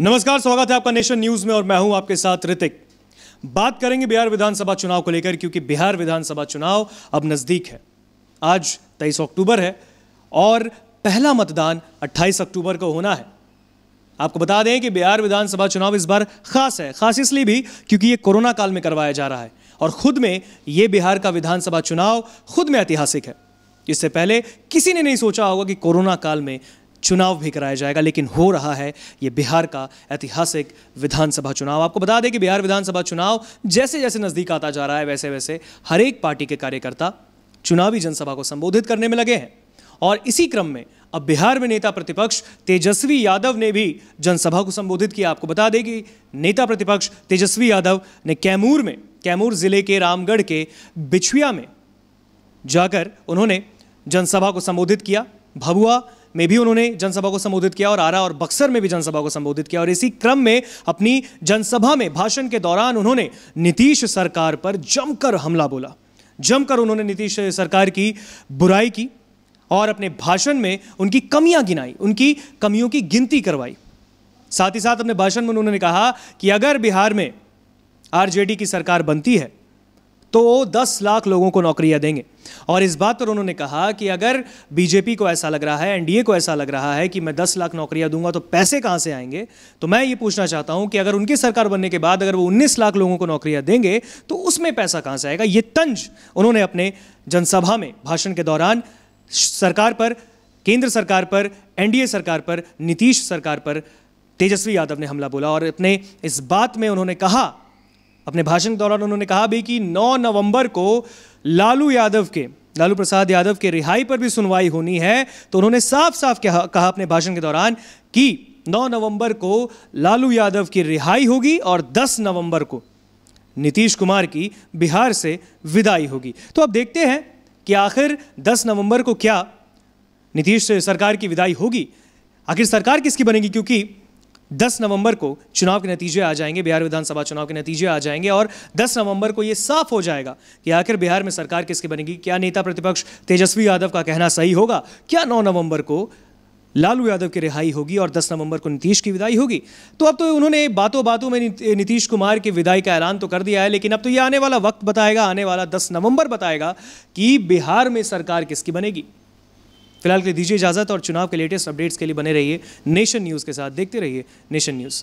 नमस्कार स्वागत है आपका नेशन न्यूज में और मैं हूं आपके साथ ऋतिक बात करेंगे बिहार विधानसभा चुनाव को लेकर क्योंकि बिहार विधानसभा चुनाव अब नजदीक है आज 23 अक्टूबर है और पहला मतदान 28 अक्टूबर को होना है आपको बता दें कि बिहार विधानसभा चुनाव इस बार खास है खास इसलिए भी क्योंकि ये कोरोना काल में करवाया जा रहा है और खुद में ये बिहार का विधानसभा चुनाव खुद में ऐतिहासिक है इससे पहले किसी ने नहीं सोचा होगा कि कोरोना काल में चुनाव भी कराया जाएगा लेकिन हो रहा है ये बिहार का ऐतिहासिक विधानसभा चुनाव आपको बता दें कि बिहार विधानसभा चुनाव जैसे जैसे नज़दीक आता जा रहा है वैसे वैसे हर एक पार्टी के कार्यकर्ता चुनावी जनसभा को संबोधित करने में लगे हैं और इसी क्रम में अब बिहार में नेता प्रतिपक्ष तेजस्वी यादव ने भी जनसभा को संबोधित किया आपको बता दें कि नेता प्रतिपक्ष तेजस्वी यादव ने कैमूर में कैमूर जिले के रामगढ़ के बिछुआ में जाकर उन्होंने जनसभा को संबोधित किया भभुआ में भी उन्होंने जनसभा को संबोधित किया और आरा और बक्सर में भी जनसभा को संबोधित किया और इसी क्रम में अपनी जनसभा में भाषण के दौरान उन्होंने नीतीश सरकार पर जमकर हमला बोला जमकर उन्होंने नीतीश सरकार की बुराई की और अपने भाषण में उनकी कमियां गिनाई उनकी कमियों की गिनती करवाई साथ ही साथ अपने भाषण में उन्होंने कहा कि अगर बिहार में आरजेडी की सरकार बनती है तो वो दस लाख लोगों को नौकरियां देंगे और इस बात पर उन्होंने कहा कि अगर बीजेपी को ऐसा लग रहा है एनडीए को ऐसा लग रहा है कि मैं दस लाख नौकरियां दूंगा तो पैसे कहां से आएंगे तो मैं ये पूछना चाहता हूं कि अगर उनकी सरकार बनने के बाद अगर वो उन्नीस लाख लोगों को नौकरियां देंगे तो उसमें पैसा कहां से आएगा ये तंज उन्होंने अपने जनसभा में भाषण के दौरान सरकार पर केंद्र सरकार पर एनडीए सरकार पर नीतीश सरकार पर तेजस्वी यादव ने हमला बोला और अपने इस बात में उन्होंने कहा अपने भाषण के दौरान उन्होंने कहा भी कि 9 नवंबर को लालू यादव के लालू प्रसाद यादव के रिहाई पर भी सुनवाई होनी है तो उन्होंने साफ साफ कहा अपने भाषण के दौरान कि 9 नवंबर को लालू यादव की रिहाई होगी और 10 नवंबर को नीतीश कुमार की बिहार से विदाई होगी तो अब देखते हैं कि आखिर 10 नवंबर को क्या नीतीश सरकार की विदाई होगी आखिर सरकार किसकी बनेगी क्योंकि 10 नवंबर को चुनाव के नतीजे आ जाएंगे बिहार विधानसभा चुनाव के नतीजे आ जाएंगे और 10 नवंबर को ये साफ हो जाएगा कि आखिर बिहार में सरकार किसकी बनेगी क्या नेता प्रतिपक्ष तेजस्वी यादव का कहना सही होगा क्या 9 नवंबर को लालू यादव की रिहाई होगी और 10 नवंबर को नीतीश की विदाई होगी तो अब तो उन्होंने बातों बातों में नीतीश कुमार की विदाई का ऐलान तो कर दिया है लेकिन अब तो ये आने वाला वक्त बताएगा आने वाला 10 नवंबर बताएगा कि बिहार में सरकार किसकी बनेगी फिलहाल के लिए दीजिए इजाज़त और चुनाव के लेटेस्ट अपडेट्स के लिए बने रहिए नेशन न्यूज़ के साथ देखते रहिए नेशन न्यूज़